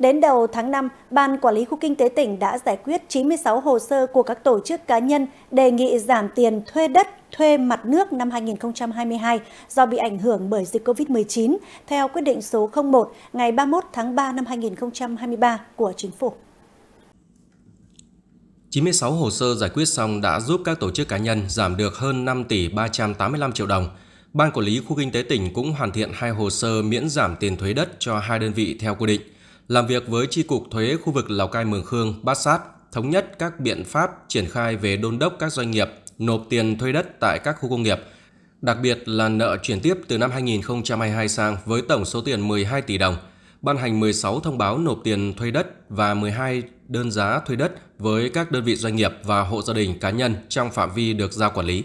Đến đầu tháng 5, Ban Quản lý Khu Kinh tế tỉnh đã giải quyết 96 hồ sơ của các tổ chức cá nhân đề nghị giảm tiền thuê đất, thuê mặt nước năm 2022 do bị ảnh hưởng bởi dịch COVID-19 theo quyết định số 01 ngày 31 tháng 3 năm 2023 của Chính phủ. 96 hồ sơ giải quyết xong đã giúp các tổ chức cá nhân giảm được hơn 5 tỷ 385 triệu đồng. Ban Quản lý Khu Kinh tế tỉnh cũng hoàn thiện hai hồ sơ miễn giảm tiền thuế đất cho hai đơn vị theo quy định – làm việc với Tri Cục Thuế khu vực Lào Cai Mường Khương, Bát Sát, thống nhất các biện pháp triển khai về đôn đốc các doanh nghiệp nộp tiền thuê đất tại các khu công nghiệp, đặc biệt là nợ chuyển tiếp từ năm 2022 sang với tổng số tiền 12 tỷ đồng, ban hành 16 thông báo nộp tiền thuê đất và 12 đơn giá thuê đất với các đơn vị doanh nghiệp và hộ gia đình cá nhân trong phạm vi được giao quản lý.